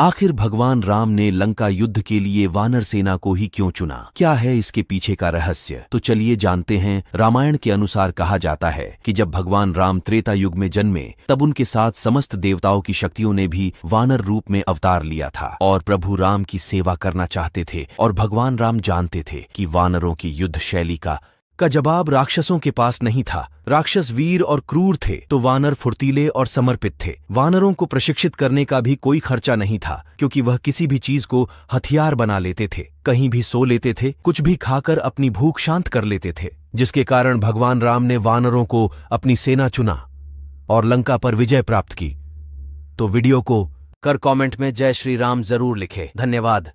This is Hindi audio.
आखिर भगवान राम ने लंका युद्ध के लिए वानर सेना को ही क्यों चुना क्या है इसके पीछे का रहस्य तो चलिए जानते हैं रामायण के अनुसार कहा जाता है कि जब भगवान राम त्रेता युग में जन्मे तब उनके साथ समस्त देवताओं की शक्तियों ने भी वानर रूप में अवतार लिया था और प्रभु राम की सेवा करना चाहते थे और भगवान राम जानते थे कि वानरों की युद्ध शैली का का जवाब राक्षसों के पास नहीं था राक्षस वीर और क्रूर थे तो वानर फुर्तीले और समर्पित थे वानरों को प्रशिक्षित करने का भी कोई खर्चा नहीं था क्योंकि वह किसी भी चीज को हथियार बना लेते थे कहीं भी सो लेते थे कुछ भी खाकर अपनी भूख शांत कर लेते थे जिसके कारण भगवान राम ने वानरों को अपनी सेना चुना और लंका पर विजय प्राप्त की तो वीडियो को कर कॉमेंट में जय श्री राम जरूर लिखे धन्यवाद